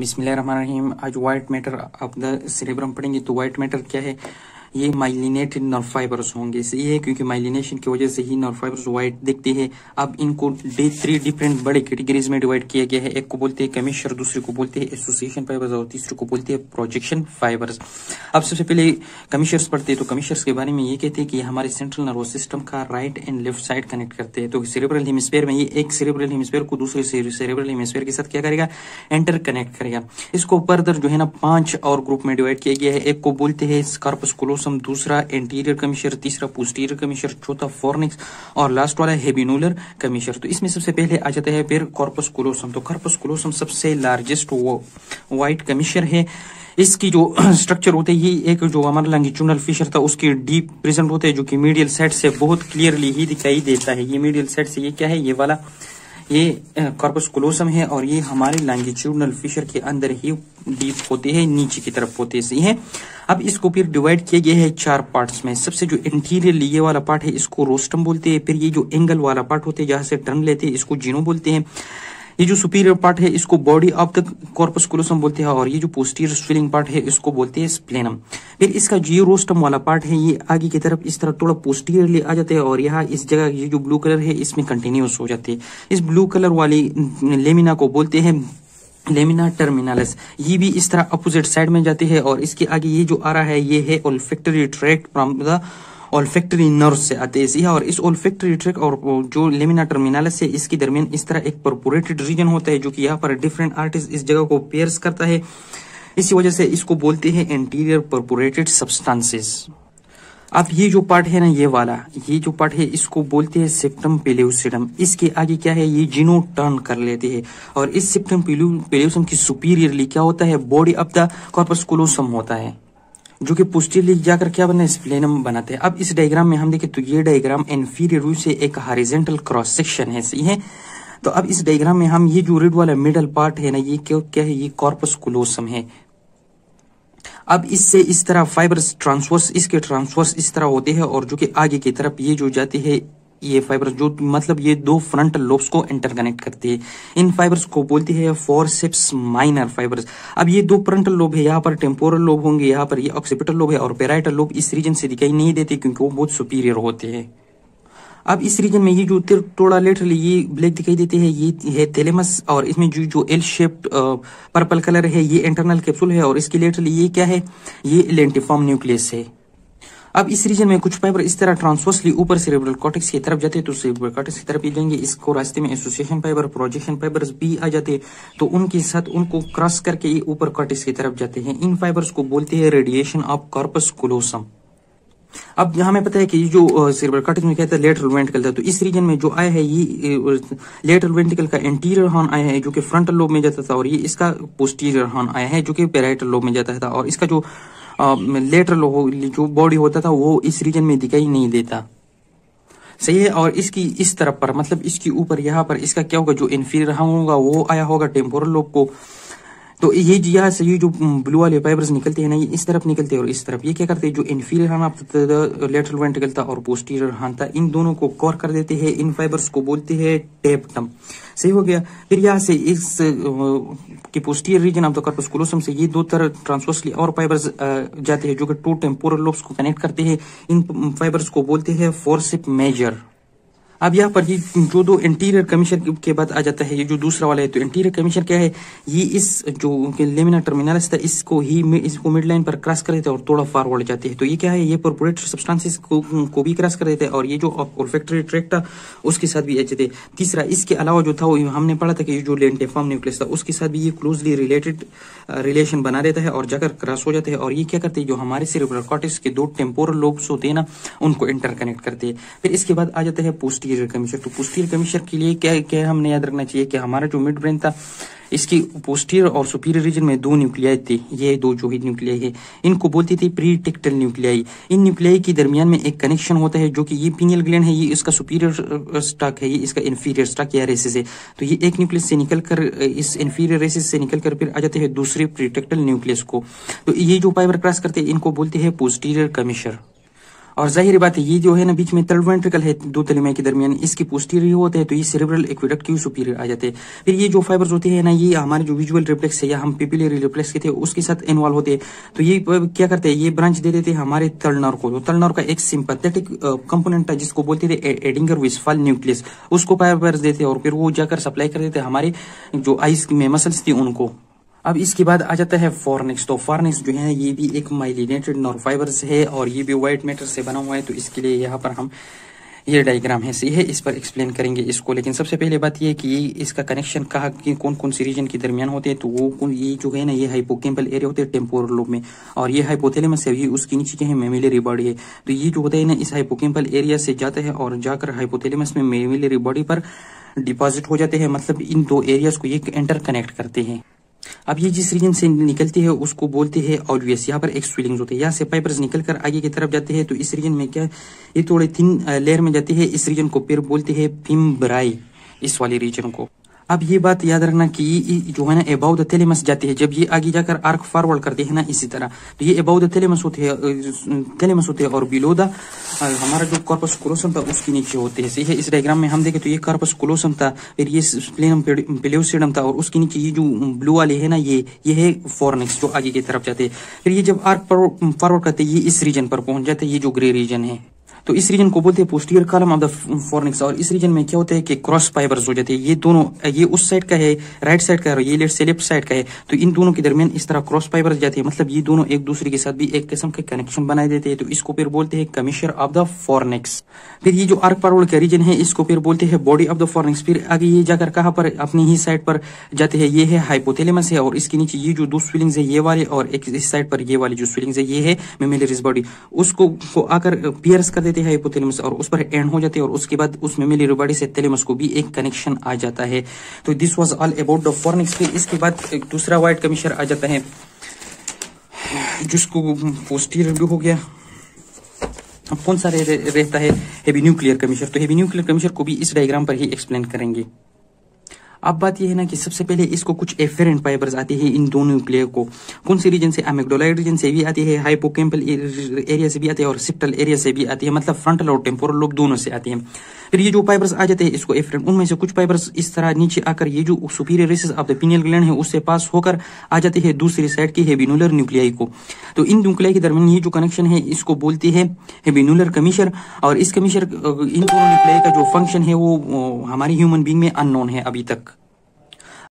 बिसमीम आज white matter of the cerebrum पढ़ेंगे तो वाइट मैटर क्या है ये माइलिनेटेड नर्व फाइबर्स होंगे ये क्योंकि माइलिनेशन की वजह से ही नर्व फाइबर्स व्हाइट दिखते हैं अब इनको डे थ्री डिफरेंट बड़े कैटेगरीज में डिवाइड किया गया है एक को बोलते हैं कमिश्र दूसरे को बोलते हैं एसोसिएशन फाइबर्स और तीसरे को बोलते हैं प्रोजेक्शन फाइबर्स अब सबसे पहले कमिशर्स पढ़ते हैं तो कमिशर्स के बारे में ये कहते हैं कि हमारे सेंट्रल नर्वस सिस्टम का right and left side connect करते हैं तो सेरेब्रल हेमिस्फेयर में ये एक सेरेब्रल हेमिस्फेयर को दूसरे सेरेब्रल हेमिस्फेयर के साथ क्या करेगा एंटर कनेक्ट करेगा इसको फर्दर जो है ना पांच और ग्रुप में डिवाइड किया गया है एक को बोलते हैं स्कर्पस्कुलोस डोडोसम दूसरा इंटीरियर कमिश्नर तीसरा पोस्टीरियर कमिश्नर चौथा फोर्निक्स और लास्ट वाला हेबिनुलर कमिश्नर तो इसमें सबसे पहले आ जाता है फिर कॉर्पस कुलोसम तो कॉर्पस कुलोसम सबसे लार्जेस्ट वो वाइट कमीशर है इसकी जो स्ट्रक्चर होते ये एक जो हमारा लैंगिट्यूनल फिशर था उसकी डीप प्रेजेंट होते हैं जो कि मीडियल सेट से बहुत क्लियरली ही दिखाई देता है ये मीडियल सेट से ये क्या है ये वाला ये कॉर्पस क्लोसम है और ये हमारे लैंगिट्यूडनल फिशर के अंदर ही डीप होते हैं नीचे की तरफ होते से हैं अब इसको फिर डिवाइड किया गया है चार पार्ट्स में सबसे जो इंटीरियर लिए वाला पार्ट है इसको रोस्टम बोलते हैं फिर ये जो एंगल वाला पार्ट होते हैं जहां से टर्न लेते हैं इसको जीनो बोलते हैं ये जो सुपीरियर पार्ट है इसको बॉडी ऑफ द कॉर्पस्कुलोसम बोलते हैं और ये जो पोस्टीरियर स्विलिंग पार्ट है इसको बोलते हैं स्प्लेनम फिर इसका जियोरोस्टम वाला पार्ट है ये आगे की तरफ इस तरह थोड़ा पोस्टीरियरली आ जाते हैं और यहाँ इस जगह ये जो ब्लू कलर है इसमें कंटिन्यूस हो जाते हैं इस ब्लू कलर वाली लेमिना को बोलते हैं लेमिना टर्मिनलस ये भी इस तरह अपोजिट साइड में जाते हैं और इसके आगे ये जो आ रहा है ये है olfactory tract from the olfactory nerve से आते हैं इसी है हाँ, और इस ऑलफेक्ट्री ट्रैक और जो लेमिना टर्मिनालिस है इसके दरमियान इस तरह एक परपोरेटेड रीजन होता है जो कि यहाँ पर डिफरेंट आर्टिस्ट इस जगह को पेयर्स करता है इसी वजह से इसको बोलते हैं एंटीरियर परपोरेटेड सब्सटांसेस अब ये जो पार्ट है ना ये वाला ये जो पार्ट है इसको बोलते हैं सिप्टम पेल्यूसिडम इसके आगे क्या है ये जीनो टर्न कर लेते हैं और इस सिप्टम पेल्यूसम की सुपीरियरली क्या होता है body of the corpus callosum होता है जो कि पुष्टि लिख जाकर क्या बना स्प्लेनम बनाते हैं अब इस डायग्राम में हम देखें तो ये डायग्राम एनफीरियर व्यू से एक हॉरिजेंटल क्रॉस सेक्शन है सही है तो अब इस डायग्राम में हम ये जो रेड वाला मिडल पार्ट है ना ये क्यों क्या है ये कॉर्पस कुलोसम है अब इससे इस तरह फाइबर ट्रांसवर्स इसके ट्रांसवर्स इस तरह होते हैं और जो कि आगे की तरफ ये जो जाती है ये फाइबर्स जो मतलब ये दो फ्रंट लोब्स को इंटरकनेक्ट करती है इन फाइबर्स को बोलती है फोर सिप्स माइनर फाइबर्स अब ये दो फ्रंट लोब है यहाँ पर टेम्पोरल लोब होंगे यहाँ पर ये ऑक्सीपिटल लोब है और पेराइटल लोब इस रीजन से दिखाई नहीं देते क्योंकि वो बहुत सुपीरियर होते हैं अब इस रीजन में ये जो थोड़ा लेटरली ये ब्लैक दिखाई देते हैं ये है थेलेमस और इसमें जो जो एल शेप्ड पर्पल कलर है ये इंटरनल कैप्सूल है और इसके लेटरली ये क्या है ये लेंटिफॉर्म न्यूक्लियस है अब इस रीजन में कुछ फाइबर इस तरह ट्रांसवर्सली ऊपर सेरेब्रल कॉटेक्स की तरफ जाते तो सेरेब्रल कॉटेक्स की तरफ जाएंगे इसको रास्ते में एसोसिएशन फाइबर प्रोजेक्शन फाइबर्स भी आ जाते तो उनके साथ उनको क्रॉस करके ये ऊपर कॉटेक्स की तरफ जाते हैं इन फाइबर्स को बोलते हैं रेडिएशन ऑफ कॉर्पस कुलोसम अब यहां में पता है कि जो सिल्वर कटिंग में कहता है लेटरल वेंटिकल था तो इस रीजन में जो आया है ये लेटरल वेंटिकल का एंटीरियर हॉर्न आया है जो कि फ्रंटल लोब में जाता था और ये इसका पोस्टीरियर हॉर्न आया है जो कि पेराइटल लोब में जाता था और इसका जो लेटरल जो बॉडी होता था वो इस रीजन में दिखाई नहीं देता सही है और इसकी इस तरफ पर मतलब इसके ऊपर यहाँ पर इसका क्या होगा जो इन्फीरियर होगा वो आया होगा टेम्पोरल लोब को तो ये यहाँ से ये जो ब्लू हम्म, वाले फाइबर्स निकलते हैं ना ये इस तरफ निकलते हैं और इस तरफ ये क्या करते हैं जो इन्फीरियर हाना लेटरल वेंट्रिकल था और पोस्टीरियर हान था इन दोनों को कवर कर देते हैं इन फाइबर्स को बोलते हैं टेपटम सही हो गया फिर यहाँ से इस के posterior region of the corpus callosum से ये दो तरह ट्रांसवर्सली और फाइबर्स जाते हैं जो कि टू टेम्पोरल लोब्स को कनेक्ट करते हैं इन फाइबर्स हम्म, को बोलते हैं फोरसिप मेजर अब यहाँ पर ये जो दो इंटीरियर कमीशन के बाद आ जाता है ये जो दूसरा वाला है तो इंटीरियर कमीशन क्या है ये इस जो लेमिना टर्मिनल था इसको ही इसको मिड लाइन पर क्रॉस कर देता है और थोड़ा फॉरवर्ड जाते हैं तो ये क्या है ये प्रोपोरेट सब्सटेंसेस को, को भी क्रॉस कर देता है और ये जो ऑलफेक्टरी ट्रैक था उसके साथ भी थे तीसरा इसके अलावा जो था वो हमने पढ़ा था कि जो लेंटेफॉर्म न्यूक्लियस था उसके साथ भी ये क्लोजली रिलेटेड रिलेशन बना रहता है और जाकर क्रॉस हो जाते हैं और ये क्या करते हैं जो हमारे सिर्फ के दो टेम्पोरल लोब्स होते हैं ना उनको इंटरकनेक्ट करते हैं फिर इसके बाद आ जाते हैं पोस्टियर कीजिएगा कमीशर तो पुस्टीर कमीशर के लिए क्या क्या हमने याद रखना चाहिए कि हमारा जो मिड ब्रेन था इसकी पोस्टीर और सुपीरियर रीजन में दो न्यूक्लियाई थे ये दो जो ही न्यूक्लियाई है इनको बोलते थे प्रीटेक्टल न्यूक्लियाई इन न्यूक्लियाई के दरमियान में एक कनेक्शन होता है जो कि ये पीनियल ग्लैंड है ये इसका सुपीरियर स्टाक है ये इसका इन्फीरियर स्टाक या रेसिस है तो ये एक न्यूक्लियस से निकल कर इस इन्फीरियर रेसिस से निकल कर फिर आ जाते हैं दूसरे प्रीटेक्टल न्यूक्लियस को तो ये जो पाइवर क्रॉस करते हैं इनको बोलते हैं पोस्टीरियर कमीशर और जाहिर बात है ये जो है ना बीच में तल वेंट्रिकल है दो तलिमे के दरमियान इसकी पोस्टीरियर होते हैं तो ये सेरेब्रल एक्वेडक्ट क्यों सुपीरियर आ जाते हैं फिर ये जो फाइबर्स होते हैं ना ये हमारे जो विजुअल रिप्लेक्स है या हम पिपिलियरी रिप्लेक्स के थे उसके साथ इन्वॉल्व होते हैं तो ये क्या करते हैं ये ब्रांच दे देते हैं हमारे तलनौर को तो तलनौर का एक सिंपथेटिक कंपोनेंट था जिसको बोलते थे एडिंगर विस्फाल न्यूक्लियस उसको फाइबर्स देते और फिर वो जाकर सप्लाई कर देते हमारे जो आइस में मसल्स थी उनको अब इसके बाद आ जाता है फॉरनिक्स तो फॉरनिक्स जो है ये भी एक माइलिनेटेड नॉरफाइबर है और ये भी व्हाइट मैटर से बना हुआ है तो इसके लिए यहाँ पर हम ये डायग्राम है सही है इस पर एक्सप्लेन करेंगे इसको लेकिन सबसे पहले बात यह कि इसका कनेक्शन कहा कि कौन कौन सी रीजन के दरमियान होते हैं तो वो ये जो है ना ये हाइपोकेम्पल एरिया होते हैं टेम्पोर लोब में और ये हाइपोथेलेमस से ये उसके नीचे के है मेमिलरी बॉडी है तो ये जो होता है ना इस हाइपोकेम्पल एरिया से जाता है और जाकर हाइपोथेलेमस में मेमिलरी बॉडी पर डिपॉजिट हो जाते हैं मतलब इन दो एरियाज को ये इंटर कनेक्ट करते हैं अब ये जिस रीजन से निकलती है उसको बोलते हैं ऑलवियस यहाँ पर एक स्विलिंग्स होते हैं यहाँ से पाइपर्स निकल कर आगे की तरफ जाते हैं तो इस रीजन में क्या ये थोड़े थिन लेयर में जाते हैं इस रीजन को फिर बोलते हैं फिम्बराई इस वाले रीजन को अब ये बात याद रखना कि ये जो है ना अबाउ द थैलेमस जाती है जब ये आगे जाकर आर्क फॉरवर्ड करते हैं ना इसी तरह तो ये अबाउ द थैलेमस होते हैं थेलेमस होते हैं और बिलो द हमारा जो कॉर्पस क्लोसम था उसके नीचे होते हैं सही है इस डायग्राम में हम देखें तो ये कॉर्पस क्लोसम था फिर ये प्लेनम प्लेसिडम था और उसके नीचे ये जो ब्लू वाले है ना ये ये है फॉरनिक्स जो आगे की तरफ जाते हैं फिर ये जब आर्क फॉरवर्ड करते ये इस रीजन पर पहुंच जाते ये जो ग्रे रीजन है तो इस रीजन को बोलते हैं posterior column of the fornix और इस रीजन में क्या होता है कि क्रॉस फाइबर्स हो जाते हैं ये दोनों ये उस साइड का है राइट साइड का है और ये लेफ्ट से लेफ्ट साइड का है तो इन दोनों के दरमियान इस तरह क्रॉस फाइबर्स जाते हैं मतलब ये दोनों एक दूसरे के साथ भी एक किस्म के कनेक्शन बनाए देते हैं तो इसको फिर बोलते हैं कमिशर ऑफ द फॉरनिक्स फिर ये जो आर्क पारोल का रीजन है इसको फिर बोलते हैं बॉडी ऑफ द फॉरनिक्स फिर आगे ये जाकर कहाँ पर अपनी ही साइड पर जाते हैं ये है हाइपोथेलेमस है और इसके नीचे ये जो दो स्विलिंग्स है ये वाले और एक इस साइड पर ये वाली जो स्विलिंग्स है ये है मेमेलरीज बॉडी उसको आकर पियर्स कर देते है हाइपोथैलेमस और उस पर एंड हो जाती है और उसके बाद उसमें मिली रिबाडी से थैलेमस को भी एक कनेक्शन आ जाता है तो this was all about the fornix फिर इसके बाद एक दूसरा वाइट कमिश्नर आ जाता है जिसको पोस्टीरियर भी हो गया अब कौन सा रहता है हेवी न्यूक्लियर कमिश्नर तो हेवी न्यूक्लियर कमिश्नर को भी इस डायग्राम पर ही एक्सप्लेन करेंगे अब बात यह है ना कि सबसे पहले इसको कुछ एफेरेंट फाइबर्स आती है इन दोनों न्यूक्लियर को कौन सी रीजन से एमेगडोलाइड रीजन से भी आती है हाइपोकेम्पल एरिया से भी आती है और सिप्टल एरिया से भी आती है मतलब फ्रंटल और टेम्पोरल लोब दोनों से आती है फिर ये जो फाइबर्स आ जाते हैं इसको एफरेंट उनमें से कुछ फाइबर्स इस तरह नीचे आकर ये जो superior recess of the pineal gland है उससे पास होकर आ जाते हैं दूसरी साइड की हेबिनुलर न्यूक्लियाई को तो इन न्यूक्लियाई के दरमियान ये जो कनेक्शन है इसको बोलते हैं हेबिनुलर कमीशर और इस कमीशर इन दोनों न्यूक्लियाई का जो फंक्शन है वो हमारी ह्यूमन बींग में अननोन है अभी तक